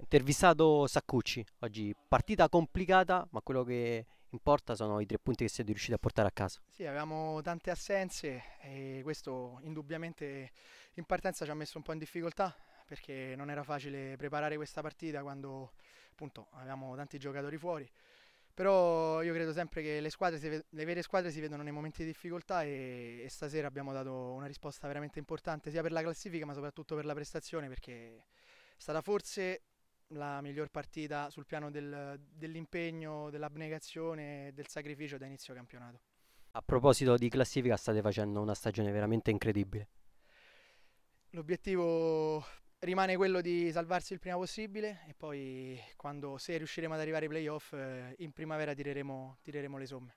Intervistato Saccucci oggi, partita complicata, ma quello che importa sono i tre punti che siete riusciti a portare a casa. Sì, avevamo tante assenze e questo indubbiamente in partenza ci ha messo un po' in difficoltà perché non era facile preparare questa partita quando appunto avevamo tanti giocatori fuori. Però io credo sempre che le, squadre, le vere squadre si vedono nei momenti di difficoltà e, e, stasera abbiamo dato una risposta veramente importante sia per la classifica ma soprattutto per la prestazione perché è stata forse la miglior partita sul piano del, dell'impegno, dell'abnegazione, e del sacrificio da inizio campionato. A proposito di classifica state facendo una stagione veramente incredibile. L'obiettivo rimane quello di salvarsi il prima possibile e poi quando se riusciremo ad arrivare ai playoff eh, in primavera tireremo, tireremo le somme.